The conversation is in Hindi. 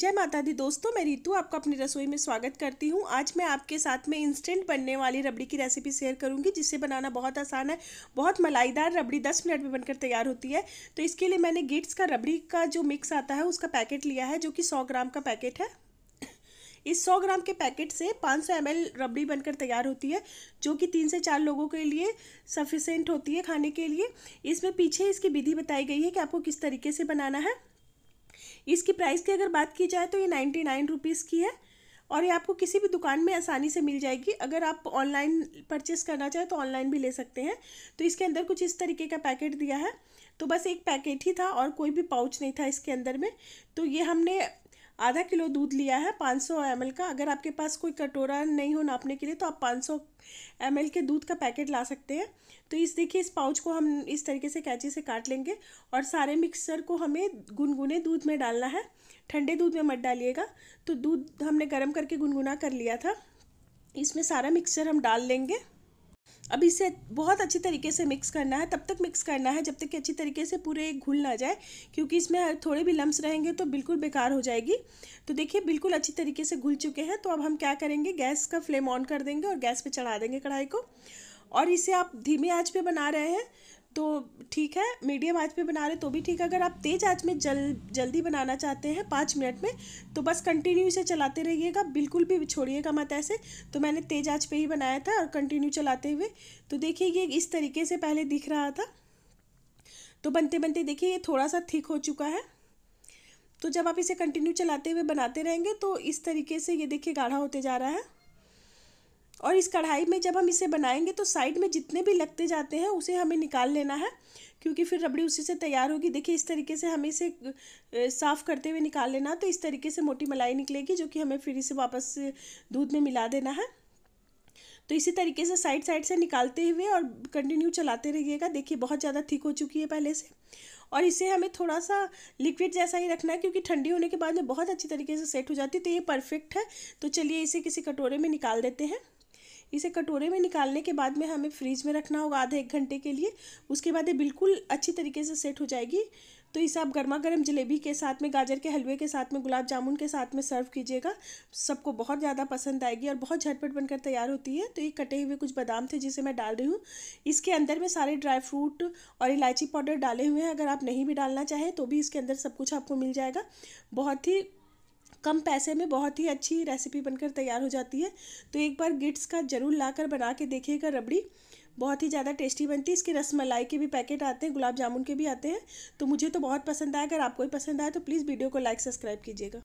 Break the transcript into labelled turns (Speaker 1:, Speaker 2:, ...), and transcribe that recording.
Speaker 1: जय माता दी दोस्तों मैं रितु आपका अपनी रसोई में स्वागत करती हूँ आज मैं आपके साथ में इंस्टेंट बनने वाली रबड़ी की रेसिपी शेयर करूँगी जिसे बनाना बहुत आसान है बहुत मलाईदार रबड़ी दस मिनट में बनकर तैयार होती है तो इसके लिए मैंने गिट्स का रबड़ी का जो मिक्स आता है उसका पैकेट लिया है जो कि सौ ग्राम का पैकेट है इस सौ ग्राम के पैकेट से पाँच सौ रबड़ी बनकर तैयार होती है जो कि तीन से चार लोगों के लिए सफिशेंट होती है खाने के लिए इसमें पीछे इसकी विधि बताई गई है कि आपको किस तरीके से बनाना है इसकी प्राइस की अगर बात की जाए तो ये नाइन्टी नाइन रुपीज़ की है और ये आपको किसी भी दुकान में आसानी से मिल जाएगी अगर आप ऑनलाइन परचेस करना चाहें तो ऑनलाइन भी ले सकते हैं तो इसके अंदर कुछ इस तरीके का पैकेट दिया है तो बस एक पैकेट ही था और कोई भी पाउच नहीं था इसके अंदर में तो ये हमने आधा किलो दूध लिया है 500 सौ का अगर आपके पास कोई कटोरा नहीं हो नापने के लिए तो आप 500 सौ के दूध का पैकेट ला सकते हैं तो इस देखिए इस पाउच को हम इस तरीके से कैंची से काट लेंगे और सारे मिक्सर को हमें गुनगुने दूध में डालना है ठंडे दूध में मत डालिएगा तो दूध हमने गर्म करके गुनगुना कर लिया था इसमें सारा मिक्सचर हम डाल लेंगे अब इसे बहुत अच्छी तरीके से मिक्स करना है तब तक मिक्स करना है जब तक कि अच्छी तरीके से पूरे घुल ना जाए क्योंकि इसमें थोड़े भी लम्स रहेंगे तो बिल्कुल बेकार हो जाएगी तो देखिए बिल्कुल अच्छी तरीके से घुल चुके हैं तो अब हम क्या करेंगे गैस का फ्लेम ऑन कर देंगे और गैस पर चढ़ा देंगे कढ़ाई को और इसे आप धीमी आँच पर बना रहे हैं ठीक है मीडियम आँच पे बना रहे तो भी ठीक है अगर आप तेज़ आँच में जल जल्दी बनाना चाहते हैं पाँच मिनट में तो बस कंटिन्यू इसे चलाते रहिएगा बिल्कुल भी छोड़िएगा मत ऐसे तो मैंने तेज़ आँच पे ही बनाया था और कंटिन्यू चलाते हुए तो देखिए ये इस तरीके से पहले दिख रहा था तो बनते बनते देखिए ये थोड़ा सा थिक हो चुका है तो जब आप इसे कंटिन्यू चलाते हुए बनाते रहेंगे तो इस तरीके से ये देखिए गाढ़ा होते जा रहा है और इस कढ़ाई में जब हम इसे बनाएंगे तो साइड में जितने भी लगते जाते हैं उसे हमें निकाल लेना है क्योंकि फिर रबड़ी उसी से तैयार होगी देखिए इस तरीके से हमें इसे साफ़ करते हुए निकाल लेना तो इस तरीके से मोटी मलाई निकलेगी जो कि हमें फिर इसे वापस दूध में मिला देना है तो इसी तरीके से साइड साइड से निकालते हुए और कंटिन्यू चलाते रहिएगा देखिए बहुत ज़्यादा थिक हो चुकी है पहले से और इसे हमें थोड़ा सा लिक्विड जैसा ही रखना है क्योंकि ठंडी होने के बाद में बहुत अच्छी तरीके से सेट हो जाती है तो ये परफेक्ट है तो चलिए इसे किसी कटोरे में निकाल देते हैं इसे कटोरे में निकालने के बाद में हमें फ्रिज में रखना होगा आधे एक घंटे के लिए उसके बाद ये बिल्कुल अच्छी तरीके से सेट हो जाएगी तो इसे आप गर्मा गर्म जलेबी के साथ में गाजर के हलवे के साथ में गुलाब जामुन के साथ में सर्व कीजिएगा सबको बहुत ज़्यादा पसंद आएगी और बहुत झटपट बनकर तैयार होती है तो ये कटे हुए कुछ बादाम थे जिसे मैं डाल रही हूँ इसके अंदर में सारे ड्राई फ्रूट और इलायची पाउडर डाले हुए हैं अगर आप नहीं भी डालना चाहें तो भी इसके अंदर सब कुछ आपको मिल जाएगा बहुत ही कम पैसे में बहुत ही अच्छी रेसिपी बनकर तैयार हो जाती है तो एक बार गिट्स का ज़रूर ला कर बना के देखिएगा रबड़ी बहुत ही ज़्यादा टेस्टी बनती है इसके रस मलाई के भी पैकेट आते हैं गुलाब जामुन के भी आते हैं तो मुझे तो बहुत पसंद आया अगर आपको भी पसंद आया तो प्लीज़ वीडियो को लाइक सब्सक्राइब कीजिएगा